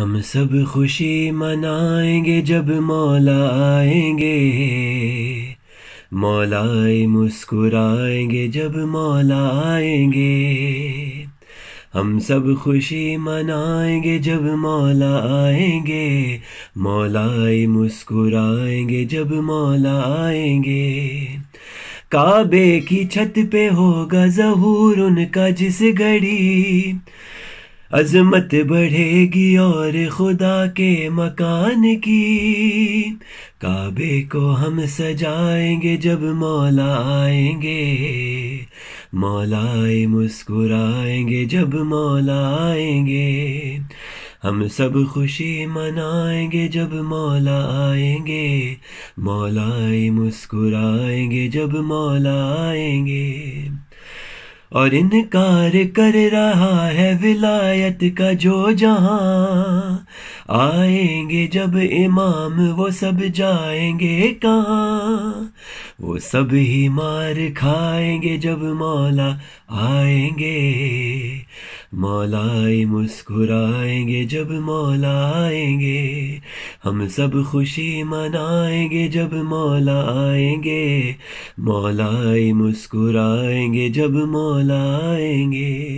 हम सब खुशी मनाएंगे जब मौला आएंगे मौलाए मुस्कुराएंगे जब मौला आएंगे हम सब खुशी मनाएंगे जब मौला आएंगे मौलाए मुस्कुराएंगे जब मौला आएंगे काबे की छत पे होगा जहूर उनका जिस घड़ी अजमत बढ़ेगी और खुदा के मकान की काबे को हम सजाएंगे जब मौला आएंगे मौलाए मुस्कुराएंगे जब मौला आएंगे हम सब खुशी मनाएंगे जब मौला आएंगे मौलाए मुस्कुराएंगे जब मौला आएंगे और इनकार कर रहा है विलायत का जो जहां आएंगे जब इमाम वो सब जाएंगे कहाँ वो सब ही मार खाएंगे जब मौला आएंगे मौलाए मुस्कुराएंगे जब मौला आएंगे हम सब खुशी मनाएंगे जब मौला आएंगे मौलाए मुस्कुराएंगे जब मौला आएंगे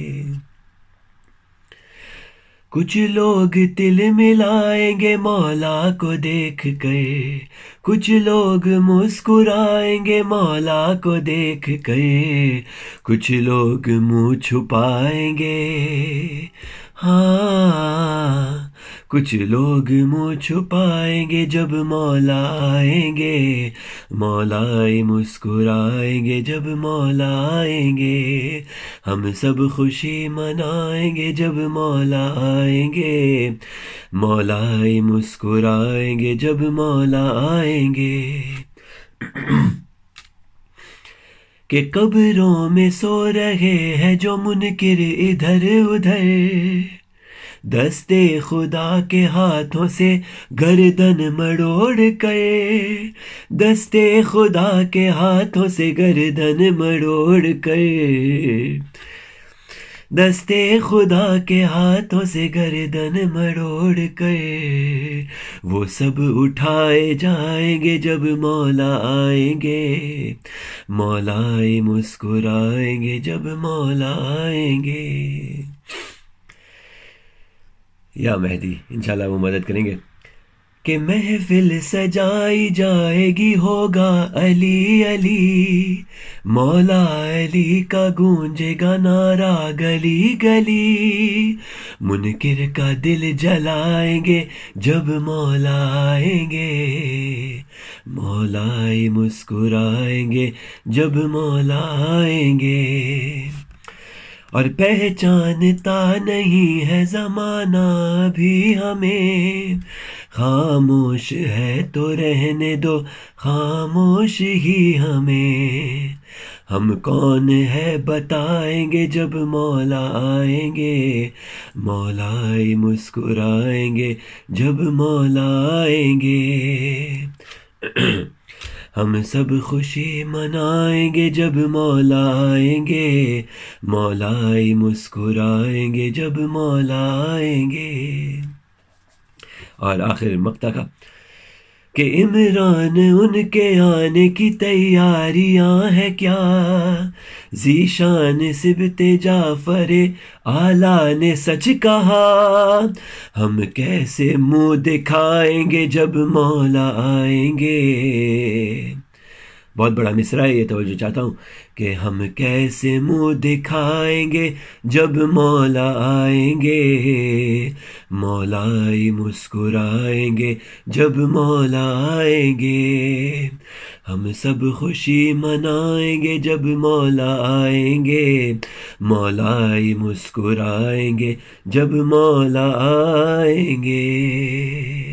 कुछ लोग तिल मिलाएंगे मौला को देख कर कुछ लोग मुस्कुराएंगे मौला को देख कर कुछ लोग मुंह छुपाएंगे हाँ कुछ लोग मुँह छुपाएंगे जब मौला आएंगे मौलाए मुस्कुराएंगे जब मौला आएंगे हम सब खुशी मनाएंगे जब मौला आएंगे मौलाए मुस्कुराएंगे जब मौला आएंगे के कब्रों में सो रहे हैं जो मुनकिर इधर उधर दस्ते खुदा के हाथों से गर्दन मरोड़ गए दस्ते खुदा के हाथों से गर्दन मरोड़ गए दस्ते खुदा के हाथों से गर्दन मरोड़ गए वो सब उठाए जाएंगे जब मौला आएंगे मौलाए मुस्कुराएंगे जब मौला आएंगे या मेहदी इनशाला वो मदद करेंगे कि महफिल सजाई जाएगी होगा अली अली मौला अली का गूंजेगा नारा गली गली मुनकिर का दिल जलाएंगे जब मौला आएंगे मौलाए मुस्कुराएंगे जब मौला आएंगे और पहचानता नहीं है जमाना भी हमें खामोश है तो रहने दो खामोश ही हमें हम कौन है बताएंगे जब मौला आएंगे मौलाए मुस्कुराएंगे जब मौला आएंगे हम सब खुशी मनाएंगे जब मौलाएंगे मौलाई मौलाए मुस्कुराएंगे जब मौलाएंगे और आखिर मक्ता का कि इमरान उनके आने की तैयारियां है क्या जीशान सिबते जाफर आला ने सच कहा हम कैसे मुंह दिखाएंगे जब मौला आएंगे बहुत बड़ा मिसरा है ये तोज्जो चाहता हूँ कि हम कैसे मुंह दिखाएंगे जब मौला आएंगे मौलाई मुस्कुराएंगे जब मौला आएंगे हम सब खुशी मनाएंगे जब मौला आएंगे मौलाई मुस्कुराएंगे जब मौला आएंगे